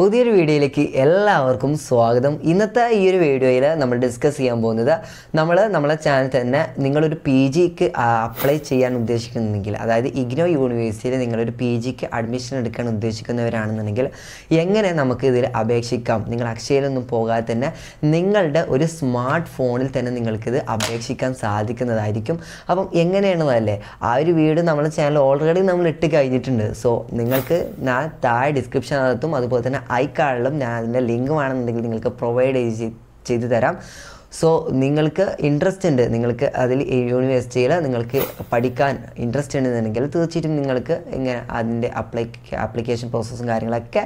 പുതിയൊരു വീഡിയോയിലേക്ക് എല്ലാവർക്കും സ്വാഗതം ഇന്നത്തെ ഈ ഒരു വീഡിയോയിൽ നമ്മൾ ഡിസ്കസ് ചെയ്യാൻ പോകുന്നത് നമ്മൾ നമ്മളെ ചാനൽ തന്നെ നിങ്ങളൊരു പി ജിക്ക് അപ്ലൈ ചെയ്യാൻ ഉദ്ദേശിക്കുന്നുണ്ടെങ്കിൽ അതായത് ഇഗ്നോ യൂണിവേഴ്സിറ്റിയിൽ നിങ്ങളൊരു പി ജിക്ക് അഡ്മിഷൻ എടുക്കാൻ ഉദ്ദേശിക്കുന്നവരാണെന്നുണ്ടെങ്കിൽ എങ്ങനെ നമുക്ക് ഇതിൽ അപേക്ഷിക്കാം നിങ്ങൾ അക്ഷയയിലൊന്നും പോകാതെ തന്നെ നിങ്ങളുടെ ഒരു സ്മാർട്ട് ഫോണിൽ തന്നെ നിങ്ങൾക്കിത് അപേക്ഷിക്കാൻ സാധിക്കുന്നതായിരിക്കും അപ്പം എങ്ങനെയാണെന്നല്ലേ ആ ഒരു വീട് നമ്മുടെ ചാനൽ ഓൾറെഡി നമ്മൾ ഇട്ട് കഴിഞ്ഞിട്ടുണ്ട് സോ നിങ്ങൾക്ക് ഞാൻ താഴെ ഡിസ്ക്രിപ്ഷനകത്തും അതുപോലെ തന്നെ ഐ കാർഡിലും ഞാൻ അതിൻ്റെ വേണമെന്നുണ്ടെങ്കിൽ നിങ്ങൾക്ക് പ്രൊവൈഡ് ചെയ്ത് തരാം സോ നിങ്ങൾക്ക് ഇൻട്രസ്റ്റ് ഉണ്ട് നിങ്ങൾക്ക് അതിൽ യൂണിവേഴ്സിറ്റിയിൽ നിങ്ങൾക്ക് പഠിക്കാൻ ഇൻട്രസ്റ്റ് ഉണ്ടെന്നുണ്ടെങ്കിൽ തീർച്ചയായിട്ടും നിങ്ങൾക്ക് ഇങ്ങനെ അതിൻ്റെ അപ്ലൈ ആപ്ലിക്കേഷൻ പ്രോസസ്സും കാര്യങ്ങളൊക്കെ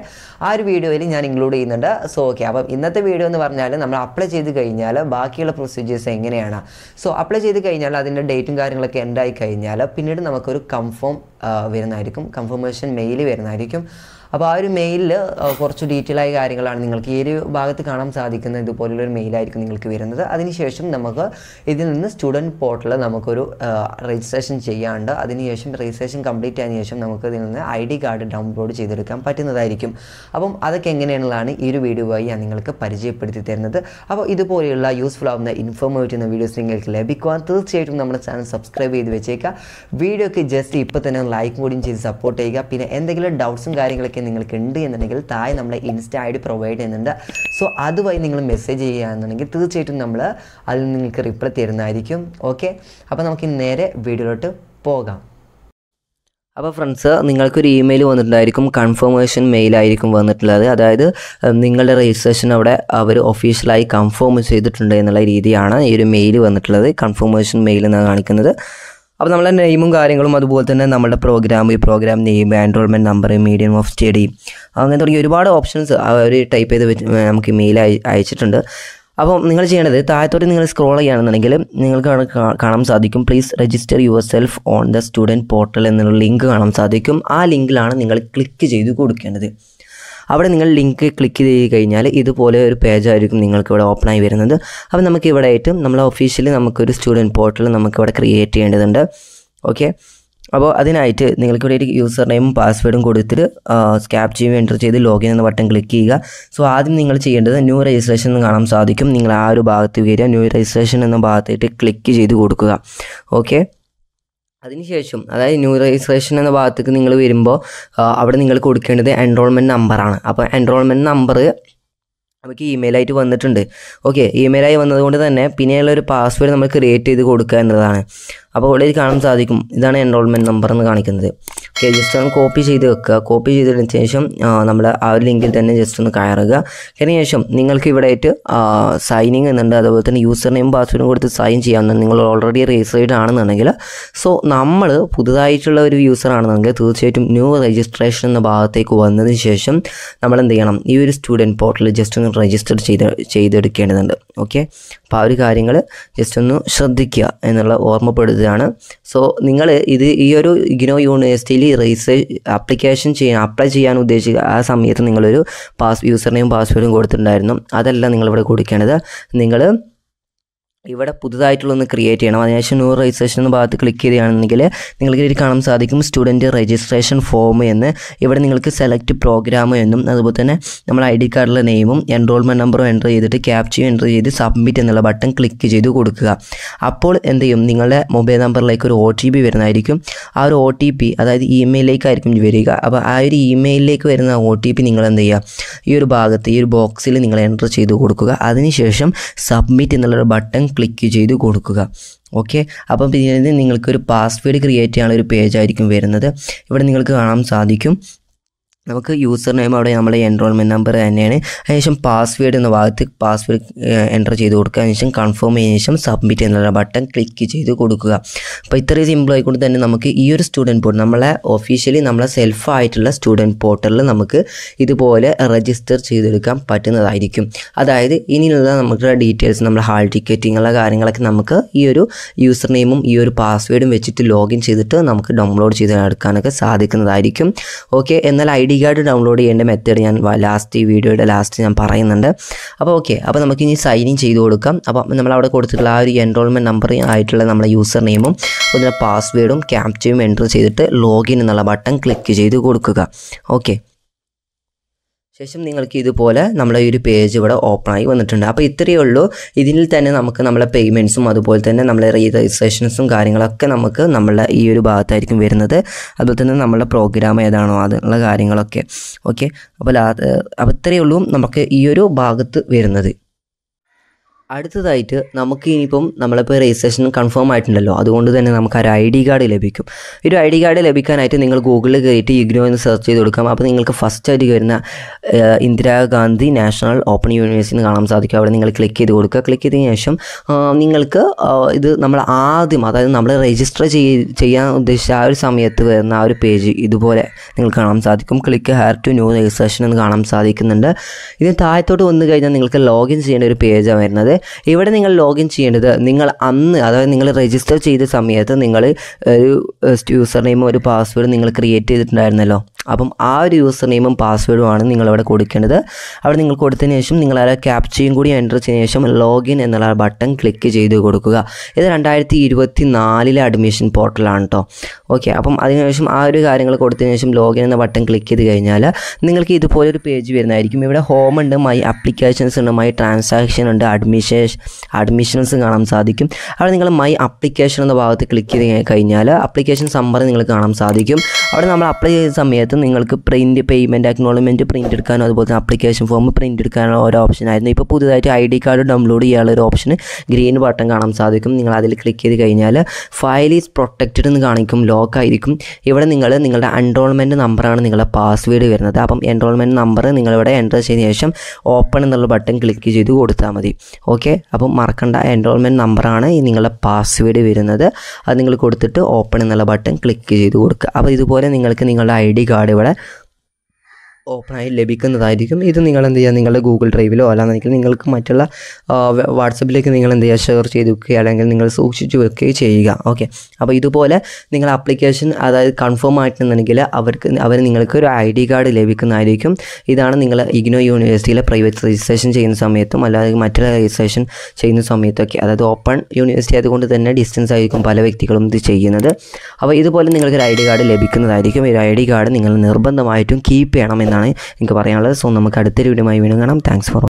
ആ ഒരു വീഡിയോയിൽ ഞാൻ ഇൻക്ലൂഡ് ചെയ്യുന്നുണ്ട് സോ ഓക്കെ അപ്പം ഇന്നത്തെ വീഡിയോ എന്ന് പറഞ്ഞാൽ നമ്മൾ അപ്ലൈ ചെയ്ത് കഴിഞ്ഞാൽ ബാക്കിയുള്ള പ്രൊസീജിയേഴ്സ് എങ്ങനെയാണ് സോ അപ്ലൈ ചെയ്ത് കഴിഞ്ഞാൽ അതിൻ്റെ ഡേറ്റും കാര്യങ്ങളൊക്കെ എൻഡായി കഴിഞ്ഞാൽ പിന്നീട് നമുക്കൊരു കൺഫേം വരുന്നതായിരിക്കും കൺഫർമേഷൻ മെയിൽ വരുന്നതായിരിക്കും അപ്പോൾ ആ ഒരു മെയിലിൽ കുറച്ച് ഡീറ്റെയിൽ ആയ കാര്യങ്ങളാണ് നിങ്ങൾക്ക് ഈ ഒരു ഭാഗത്ത് കാണാൻ സാധിക്കുന്ന ഇതുപോലുള്ളൊരു മെയിലായിരിക്കും നിങ്ങൾക്ക് വരുന്നത് വരുന്നത് അതിനുശേഷം നമുക്ക് ഇതിൽ നിന്ന് സ്റ്റുഡൻറ്റ് പോർട്ടൽ നമുക്കൊരു രജിസ്ട്രേഷൻ ചെയ്യാണ്ട് അതിനുശേഷം രജിസ്ട്രേഷൻ കംപ്ലീറ്റ് ആയതിനു ശേഷം നമുക്ക് ഇതിൽ നിന്ന് ഐ ഡി കാർഡ് ഡൗൺലോഡ് ചെയ്തെടുക്കാൻ പറ്റുന്നതായിരിക്കും അപ്പം അതൊക്കെ എങ്ങനെയാണെന്നാണ് ഈ ഒരു വീഡിയോ ആയി ഞാൻ നിങ്ങൾക്ക് പരിചയപ്പെടുത്തി തരുന്നത് അപ്പോൾ ഇതുപോലെയുള്ള യൂസ്ഫുൾ ആവുന്ന ഇൻഫോർമേറ്റീവ് എന്ന വീഡിയോസ് നിങ്ങൾക്ക് ലഭിക്കുവാൻ തീർച്ചയായിട്ടും നമ്മുടെ ചാനൽ സബ്സ്ക്രൈബ് ചെയ്ത് വെച്ചേക്കുക വീഡിയോക്ക് ജസ്റ്റ് ഇപ്പോൾ തന്നെ ലൈക്ക് കൂടിയും ചെയ്ത് സപ്പോർട്ട് ചെയ്യുക പിന്നെ എന്തെങ്കിലും ഡൗട്ട്സും കാര്യങ്ങളൊക്കെ നിങ്ങൾക്ക് ഉണ്ട് എന്നുണ്ടെങ്കിൽ താഴെ നമ്മളെ ഇൻസ്റ്റ ഐ ഡി പ്രൊവൈഡ് ചെയ്യുന്നുണ്ട് സോ അതുവഴി നിങ്ങൾ മെസ്സേജ് എന്നുണ്ടെങ്കിൽ തീർച്ചയായിട്ടും നമ്മൾ അതിൽ നിങ്ങൾക്ക് റിപ്ലൈ തരുന്നതായിരിക്കും ഓക്കെ അപ്പോൾ നമുക്ക് നേരെ വീഡിയോയിലോട്ട് പോകാം അപ്പോൾ ഫ്രണ്ട്സ് നിങ്ങൾക്കൊരു ഇമെയിൽ വന്നിട്ടുണ്ടായിരിക്കും കൺഫർമേഷൻ മെയിലായിരിക്കും വന്നിട്ടുള്ളത് അതായത് നിങ്ങളുടെ രജിസ്ട്രേഷൻ അവിടെ അവർ ഒഫീഷ്യലായി കൺഫേം ചെയ്തിട്ടുണ്ട് എന്നുള്ള രീതിയാണ് ഈ ഒരു മെയിൽ വന്നിട്ടുള്ളത് കൺഫർമേഷൻ മെയിൽ എന്നാണ് കാണിക്കുന്നത് അപ്പോൾ നമ്മളെ നെയിമും കാര്യങ്ങളും അതുപോലെ തന്നെ നമ്മുടെ പ്രോഗ്രാം ഈ programme name enrolment number medium of study അങ്ങനെ തുടങ്ങി ഒരുപാട് ഓപ്ഷൻസ് അവർ ടൈപ്പ് ചെയ്ത് നമുക്ക് മെയിൽ അയച്ചിട്ടുണ്ട് അപ്പം നിങ്ങൾ ചെയ്യേണ്ടത് താഴത്തോട്ട് നിങ്ങൾ സ്ക്രോൾ ചെയ്യുകയാണെന്നുണ്ടെങ്കിൽ നിങ്ങൾക്ക് കാണാൻ സാധിക്കും please register yourself on the student portal എന്നുള്ള ലിങ്ക് കാണാൻ സാധിക്കും ആ ലിങ്കിലാണ് നിങ്ങൾ ക്ലിക്ക് ചെയ്ത് കൊടുക്കേണ്ടത് അവിടെ നിങ്ങൾ ലിങ്ക് ക്ലിക്ക് ചെയ്ത് കഴിഞ്ഞാൽ ഇതുപോലെ ഒരു പേജായിരിക്കും നിങ്ങൾക്ക് ഇവിടെ ഓപ്പൺ ആയി വരുന്നത് അപ്പോൾ നമുക്ക് ഇവിടെ ആയിട്ടും നമ്മളെ ഒഫീഷ്യലി നമുക്കൊരു സ്റ്റുഡൻറ്റ് പോർട്ടൽ നമുക്കിവിടെ ക്രിയേറ്റ് ചെയ്യേണ്ടതുണ്ട് ഓക്കെ അപ്പോൾ അതിനായിട്ട് നിങ്ങൾക്കിവിടെ ഒരു യൂസർ നെയിമും പാസ്വേഡും കൊടുത്തിട്ട് സ്കാപ്പ് ചെയ്യുമ്പോൾ എൻ്റർ ചെയ്ത് ലോഗിൻ എന്ന ബട്ടൺ ക്ലിക്ക് ചെയ്യുക സോ ആദ്യം നിങ്ങൾ ചെയ്യേണ്ടത് ന്യൂ രജിസ്ട്രേഷൻ എന്ന് കാണാൻ സാധിക്കും നിങ്ങൾ ആ ഒരു ഭാഗത്ത് കയറുക ന്യൂ രജിസ്ട്രേഷൻ എന്ന ഭാഗത്തായിട്ട് ക്ലിക്ക് ചെയ്ത് കൊടുക്കുക ഓക്കെ അതിനുശേഷം അതായത് ന്യൂ രജിസ്ട്രേഷൻ എന്ന ഭാഗത്തേക്ക് നിങ്ങൾ വരുമ്പോൾ അവിടെ നിങ്ങൾ കൊടുക്കേണ്ടത് എൻറോൾമെൻറ്റ് നമ്പറാണ് അപ്പോൾ എൻറോൾമെൻറ്റ് നമ്പർ നമുക്ക് ഇമെയിലായിട്ട് വന്നിട്ടുണ്ട് ഓക്കെ ഇമെയിലായി വന്നതുകൊണ്ട് തന്നെ പിന്നെയുള്ള ഒരു പാസ്വേഡ് നമ്മൾ ക്രിയേറ്റ് ചെയ്ത് കൊടുക്കുക എന്നുള്ളതാണ് അപ്പോൾ ഇവിടെ കാണാൻ സാധിക്കും ഇതാണ് എൻറോൾമെൻറ്റ് നമ്പർ എന്ന് കാണിക്കുന്നത് ഓക്കെ ജസ്റ്റ് ഒന്ന് കോപ്പി ചെയ്ത് വെക്കുക കോപ്പി ചെയ്തതിന് ശേഷം നമ്മൾ ആ ഒരു ലിങ്കിൽ തന്നെ ജസ്റ്റ് ഒന്ന് കയറുക അതിന് ശേഷം നിങ്ങൾക്ക് ഇവിടെ ആയിട്ട് സൈനിങ് എന്നുണ്ട് അതുപോലെ തന്നെ യൂസർ നെയിം പാസ്വേഡും കൊടുത്ത് സൈൻ ചെയ്യാവുന്ന നിങ്ങൾ ഓൾറെഡി രജിസ്റ്റേഡ് ആണെന്നുണ്ടെങ്കിൽ സോ നമ്മൾ പുതുതായിട്ടുള്ള ഒരു യൂസർ ആണെന്നുണ്ടെങ്കിൽ തീർച്ചയായിട്ടും ന്യൂ രജിസ്ട്രേഷൻ എന്ന ഭാഗത്തേക്ക് വന്നതിന് ശേഷം നമ്മൾ എന്ത് ചെയ്യണം ഈ ഒരു സ്റ്റുഡൻറ്റ് പോർട്ടലിൽ ജസ്റ്റ് ഒന്ന് രജിസ്റ്റർ ചെയ്ത് ചെയ്തെടുക്കേണ്ടതുണ്ട് ഓക്കെ അപ്പോൾ ആ ഒരു കാര്യങ്ങൾ ജസ്റ്റ് ഒന്ന് ശ്രദ്ധിക്കുക എന്നുള്ള ഓർമ്മപ്പെടുത്തുകയാണ് സോ നിങ്ങൾ ഇത് ഈ ഒരു ഇഗ്നോ യൂണിവേഴ്സിറ്റിയിൽ രജിസ്റ്റർ ആപ്ലിക്കേഷൻ ചെയ്യാൻ അപ്ലൈ ചെയ്യാൻ ഉദ്ദേശിക്കുക ആ സമയത്ത് നിങ്ങളൊരു പാസ് യൂസർ നെയിം പാസ്വേഡും കൊടുത്തിട്ടുണ്ടായിരുന്നു അതല്ല നിങ്ങളിവിടെ കൊടുക്കേണ്ടത് നിങ്ങൾ ഇവിടെ പുതുതായിട്ടുള്ളൊന്ന് ക്രിയേറ്റ് ചെയ്യണം അതിനുശേഷം ന്യൂ രജിസ്ട്രേഷൻ എന്ന ഭാഗത്ത് ക്ലിക്ക് ചെയ്യുകയാണെന്നുണ്ടെങ്കിൽ നിങ്ങൾക്ക് ഇതിൽ കാണാൻ സാധിക്കും സ്റ്റുഡൻറ്റ് രജിസ്ട്രേഷൻ ഫോം എന്ന് ഇവിടെ നിങ്ങൾക്ക് സെലക്ട് പ്രോഗ്രാം എന്നും അതുപോലെ തന്നെ നമ്മൾ ഐ ഡി കാർഡിലെ നെയിമും എൻറോൾമെൻറ്റ് നമ്പറും എൻ്റർ ചെയ്തിട്ട് ക്യാപ്ചയും എൻ്റർ ചെയ്ത് സബ്മിറ്റ് എന്നുള്ള ബട്ടൺ ക്ലിക്ക് ചെയ്ത് കൊടുക്കുക അപ്പോൾ എന്ത് ചെയ്യും നിങ്ങളുടെ മൊബൈൽ നമ്പറിലേക്ക് ഒരു ഒ ടി പി വരുന്നതായിരിക്കും ആ ഒരു ഒ ടി പി അതായത് ഇമെയിലേക്കായിരിക്കും വരിക അപ്പോൾ ആ ഒരു ഇമെയിലിലേക്ക് വരുന്ന ഒ ടി പി നിങ്ങൾ എന്ത് ചെയ്യുക ഈ ഒരു ഭാഗത്ത് ഈ ഒരു ബോക്സിൽ നിങ്ങൾ എൻ്റർ ചെയ്ത് കൊടുക്കുക അതിനുശേഷം സബ്മിറ്റ് എന്നുള്ളൊരു ബട്ടൺ ക്ലിക്ക് ചെയ്ത് കൊടുക്കുക ഓക്കെ അപ്പം പിന്നീട് നിങ്ങൾക്കൊരു പാസ്വേഡ് ക്രിയേറ്റ് ചെയ്യാനുള്ള ഒരു പേജായിരിക്കും വരുന്നത് ഇവിടെ നിങ്ങൾക്ക് കാണാൻ സാധിക്കും നമുക്ക് യൂസർ നെയിം അവിടെ നമ്മൾ എൻറോൾമെൻറ്റ് നമ്പർ തന്നെയാണ് അതിനുശേഷം പാസ്വേഡ് എന്ന ഭാഗത്ത് പാസ്വേഡ് എൻ്റർ ചെയ്ത് കൊടുക്കുക അതിനുശേഷം കൺഫേം ചെയ്തതിനു ശേഷം സബ്മിറ്റ് എന്നുള്ള ബട്ടൺ ക്ലിക്ക് ചെയ്ത് കൊടുക്കുക അപ്പോൾ ഇത്രയും സിമ്പിൾ ആയിക്കൊണ്ട് തന്നെ നമുക്ക് ഈ ഒരു സ്റ്റുഡൻറ്റ് പോർട്ടൽ നമ്മളെ ഒഫീഷ്യലി നമ്മളെ സെൽഫായിട്ടുള്ള സ്റ്റുഡൻറ്റ് പോർട്ടലിൽ നമുക്ക് ഇതുപോലെ രജിസ്റ്റർ ചെയ്തെടുക്കാൻ പറ്റുന്നതായിരിക്കും അതായത് ഇനിയുള്ള നമുക്ക് ഡീറ്റെയിൽസ് നമ്മൾ ഹാൾ ടിക്കറ്റിങ്ങുള്ള കാര്യങ്ങളൊക്കെ നമുക്ക് ഈ ഒരു യൂസർ നെയിമും ഈ ഒരു പാസ്വേഡും വെച്ചിട്ട് ലോഗിൻ ചെയ്തിട്ട് നമുക്ക് ഡൗൺലോഡ് ചെയ്ത് എടുക്കാനൊക്കെ സാധിക്കുന്നതായിരിക്കും ഓക്കെ എന്നാൽ I D D card download ചെയ്യേണ്ട മെത്തേഡ് ഞാൻ ലാസ്റ്റ് ഈ വീഡിയോയുടെ ലാസ്റ്റ് ഞാൻ പറയുന്നുണ്ട് അപ്പോൾ ഓക്കെ അപ്പോൾ നമുക്ക് ഇനി സൈൻ ഇൻ ചെയ്ത് കൊടുക്കാം അപ്പോൾ നമ്മൾ അവിടെ കൊടുത്തിട്ടുള്ള ആ ഒരു എൻറോൾമെൻറ്റ് നമ്പർ ആയിട്ടുള്ള നമ്മുടെ യൂസർ നെയിമും അതിൻ്റെ പാസ്വേഡും ക്യാപ്ചയും എൻ്റർ ചെയ്തിട്ട് ലോഗിൻ എന്നുള്ള ബട്ടൺ ക്ലിക്ക് ചെയ്ത് കൊടുക്കുക ഓക്കെ ശേഷം നിങ്ങൾക്ക് ഇതുപോലെ നമ്മുടെ ഈ ഒരു പേജ് ഇവിടെ ഓപ്പൺ ആയി വന്നിട്ടുണ്ട് അപ്പോൾ ഇത്രയേ ഉള്ളൂ ഇതിൽ തന്നെ നമുക്ക് നമ്മളെ പേയ്മെൻറ്റ്സും അതുപോലെ തന്നെ നമ്മളെ രജിസ്ട്രേഷൻസും കാര്യങ്ങളൊക്കെ നമുക്ക് നമ്മളെ ഈ ഒരു ഭാഗത്തായിരിക്കും വരുന്നത് അതുപോലെ തന്നെ നമ്മളെ പ്രോഗ്രാം ഏതാണോ അതിനുള്ള കാര്യങ്ങളൊക്കെ ഓക്കെ അപ്പോൾ അപ്പോൾ ഇത്രയേ ഉള്ളൂ നമുക്ക് ഈ ഒരു ഭാഗത്ത് വരുന്നത് അടുത്തതായിട്ട് നമുക്ക് ഇനിയിപ്പം നമ്മളിപ്പോൾ രജിസ്ട്രേഷൻ കൺഫേം ആയിട്ടുണ്ടല്ലോ അതുകൊണ്ട് തന്നെ നമുക്ക് ഒരു ഐ ഡി കാർഡ് ലഭിക്കും ഒരു ഐ ഡി കാർഡ് ലഭിക്കാനായിട്ട് നിങ്ങൾ ഗൂഗിളിൽ കയറിയിട്ട് ഇഗ്നോ എന്ന് സെർച്ച് ചെയ്ത് കൊടുക്കാം അപ്പോൾ നിങ്ങൾക്ക് ഫസ്റ്റ് ആയിട്ട് വരുന്ന ഇന്ദിരാഗാന്ധി നാഷണൽ ഓപ്പൺ യൂണിവേഴ്സിറ്റി കാണാൻ സാധിക്കും അവിടെ നിങ്ങൾ ക്ലിക്ക് ചെയ്ത് കൊടുക്കുക ക്ലിക്ക് ചെയ്തതിന് ശേഷം നിങ്ങൾക്ക് ഇത് നമ്മൾ ആദ്യം അതായത് നമ്മൾ രജിസ്റ്റർ ചെയ്യാൻ ഉദ്ദേശിച്ച ആ ഒരു സമയത്ത് വരുന്ന ആ ഒരു പേജ് ഇതുപോലെ നിങ്ങൾ കാണാൻ സാധിക്കും click here to new registration എന്ന് കാണാൻ സാധിക്കുന്നുണ്ട് ഇതിന് താഴത്തോട്ട് വന്നു കഴിഞ്ഞാൽ നിങ്ങൾക്ക് ലോഗിൻ ചെയ്യേണ്ട ഒരു പേജാണ് വരുന്നത് ഇവിടെ നിങ്ങൾ ലോഗിൻ ചെയ്യേണ്ടത് നിങ്ങൾ അന്ന് അതായത് നിങ്ങൾ രജിസ്റ്റർ ചെയ്ത സമയത്ത് നിങ്ങൾ ഒരു യൂസർ നെയിമും ഒരു പാസ്വേഡ് നിങ്ങൾ ക്രിയേറ്റ് ചെയ്തിട്ടുണ്ടായിരുന്നല്ലോ അപ്പം ആ ഒരു യൂസർ നെയിമും പാസ്വേഡുമാണ് നിങ്ങളവിടെ കൊടുക്കേണ്ടത് അവിടെ നിങ്ങൾ കൊടുത്തതിന് ശേഷം നിങ്ങൾ ആ ക്യാപ്ചയും കൂടി എൻ്റർ ചെയ്തതിന് ശേഷം ലോഗിൻ എന്നുള്ള ബട്ടൺ ക്ലിക്ക് ചെയ്ത് കൊടുക്കുക ഇത് രണ്ടായിരത്തി ഇരുപത്തി നാലിലെ അഡ്മിഷൻ പോർട്ടലാണ് കേട്ടോ ഓക്കെ അപ്പം അതിനുശേഷം ആ ഒരു കാര്യങ്ങൾ കൊടുത്തതിന് ശേഷം ലോഗിൻ എന്ന ബട്ടൺ ക്ലിക്ക് ചെയ്ത് കഴിഞ്ഞാൽ നിങ്ങൾക്ക് ഇതുപോലെ ഒരു പേജ് വരുന്നതായിരിക്കും ഇവിടെ ഹോം ഉണ്ട് മൈ അപ്ലിക്കേഷൻസ് ഉണ്ട് മൈ ട്രാൻസാക്ഷൻ ഉണ്ട് അഡ്മിഷൻ അഡ്മിഷൻസ് കാണാൻ സാധിക്കും അവിടെ നിങ്ങൾ മൈ അപ്ലിക്കേഷൻ എന്ന ഭാഗത്ത് ക്ലിക്ക് ചെയ്ത് കഴിഞ്ഞാൽ അപ്ലിക്കേഷൻ സമ്മറി നിങ്ങൾക്ക് കാണാൻ സാധിക്കും അവിടെ നമ്മൾ അപ്ലൈ ചെയ്ത സമയത്ത് നിങ്ങൾക്ക് പ്രിൻറ്റ് പേയ്മെൻറ്റ് അക്നോളജ്മെൻറ്റ് പ്രിൻ്റ് എടുക്കാനോ അതുപോലെ തന്നെ അപ്ലിക്കേഷൻ ഫോം പ്രിൻ്റ് എടുക്കാനോ ഓരോ ഓപ്ഷൻ ആയിരുന്നു ഇപ്പോൾ പുതുതായിട്ട് ഐ ഡി കാർഡ് ഡൗൺലോഡ് ചെയ്യാനുള്ള ഒരു ഓപ്ഷൻ ഗ്രീൻ ബട്ടൺ കാണാൻ സാധിക്കും നിങ്ങൾ അതിൽ ക്ലിക്ക് ചെയ്ത് കഴിഞ്ഞാൽ ഫയൽ ഈസ് പ്രൊട്ടക്റ്റഡ് എന്ന് കാണിക്കും ലോക്ക് ആയിരിക്കും ഇവിടെ നിങ്ങൾ നിങ്ങളുടെ എൻറോൾമെൻറ്റ് നമ്പറാണ് നിങ്ങളുടെ പാസ്വേഡ് വരുന്നത് അപ്പം എൻറോൾമെൻറ്റ് നമ്പർ നിങ്ങളിവിടെ എൻ്റർ ചെയ്തതിന് ശേഷം ഓപ്പൺ എന്നുള്ള ബട്ടൺ ക്ലിക്ക് ചെയ്ത് കൊടുത്താൽ മതി ഓക്കെ അപ്പം മറക്കേണ്ട എൻറോൾമെൻറ്റ് നമ്പറാണ് ഈ നിങ്ങളുടെ പാസ്വേഡ് വരുന്നത് അത് നിങ്ങൾ കൊടുത്തിട്ട് ഓപ്പൺ എന്നുള്ള ബട്ടൺ ക്ലിക്ക് ചെയ്ത് കൊടുക്കുക അപ്പോൾ ഇതുപോലെ നിങ്ങൾക്ക് നിങ്ങളുടെ ഐ ഡി കാർഡ് விட ഓപ്പണായി ലഭിക്കുന്നതായിരിക്കും ഇത് നിങ്ങൾ എന്ത് ചെയ്യുക നിങ്ങളുടെ ഗൂഗിൾ ഡ്രൈവിലോ അല്ലാന്നെങ്കിൽ നിങ്ങൾക്ക് മറ്റുള്ള വാട്സപ്പിലേക്ക് നിങ്ങൾ എന്ത് ചെയ്യുക ഷെയർ ചെയ്ത് വെക്കുകയോ അല്ലെങ്കിൽ നിങ്ങൾ സൂക്ഷിച്ചു വെക്കുകയോ ചെയ്യുക ഓക്കെ അപ്പോൾ ഇതുപോലെ നിങ്ങൾ ആപ്ലിക്കേഷൻ അതായത് കൺഫേം ആയിട്ടുണ്ടെങ്കിൽ അവർക്ക് അവർ നിങ്ങൾക്ക് ഒരു ഐ ഡി കാർഡ് ലഭിക്കുന്നതായിരിക്കും ഇതാണ് നിങ്ങൾ ഇഗ്നോ യൂണിവേഴ്സിറ്റിയിലെ പ്രൈവറ്റ് രജിസ്ട്രേഷൻ ചെയ്യുന്ന സമയത്തും അല്ലാതെ മറ്റുള്ള രജിസ്ട്രേഷൻ ചെയ്യുന്ന സമയത്തൊക്കെ അതായത് ഓപ്പൺ യൂണിവേഴ്സിറ്റി അതുകൊണ്ട് തന്നെ ഡിസ്റ്റൻസ് ആയിരിക്കും പല വ്യക്തികളും ഇത് ചെയ്യുന്നത് അപ്പോൾ ഇതുപോലെ നിങ്ങൾക്ക് ഒരു ഐ ഡി കാർഡ് ലഭിക്കുന്നതായിരിക്കും ഒരു ഐ ഡി കാർഡ് നിങ്ങൾ നിർബന്ധമായിട്ടും കീപ്പ് ചെയ്യണം ഇതാണ് എനിക്ക് പറയാനുള്ളത് സോ നമുക്ക് അടുത്തൊരു വീഡിയോ വീണ്ടും കാണാം താങ്ക്സ് ഫോർ